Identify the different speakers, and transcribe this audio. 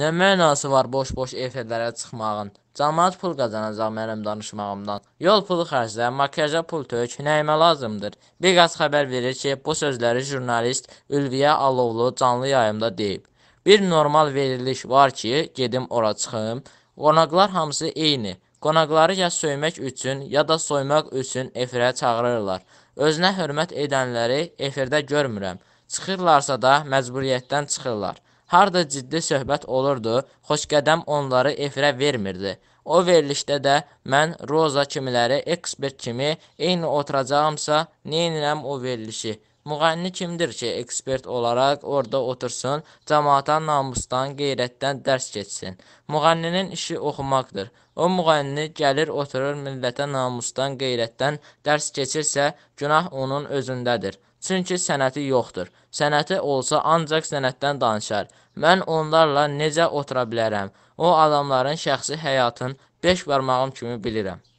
Speaker 1: Nə mənası var boş-boş efirlərə çıxmağın? Cəmaət pul qazanacaq mənim danışmağımdan. Yol pulu xərclə, makyaja pul tök, nəyimə lazımdır. Bir qaz xəbər verir ki, bu sözləri jurnalist Ülviyə Alovlu canlı yayımda deyib. Bir normal veriliş var ki, gedim ora çıxım. Qonaqlar hamısı eyni. Qonaqları ya söymək üçün, ya da soymaq üçün efirə çağırırlar. Özünə hörmət edənləri efirdə görmürəm. Çıxırlarsa da məcburiyyətdən çıxırlar. Harda ciddi söhbət olurdu, xoşqədəm onları efirə vermirdi. O verilişdə də mən Roza kimiləri ekspert kimi eyni oturacağımsa, neynirəm o verilişi? Müğənni kimdir ki, ekspert olaraq orada otursun, cəmaata namusdan, qeyrətdən dərs keçsin. Müğənninin işi oxumaqdır. O müğənni gəlir, oturur millətə namusdan, qeyrətdən dərs keçirsə, günah onun özündədir. Çünki sənəti yoxdur. Sənəti olsa ancaq sənətdən danışar. Mən onlarla necə otura bilərəm? O adamların şəxsi həyatın beş barmağım kimi bilirəm.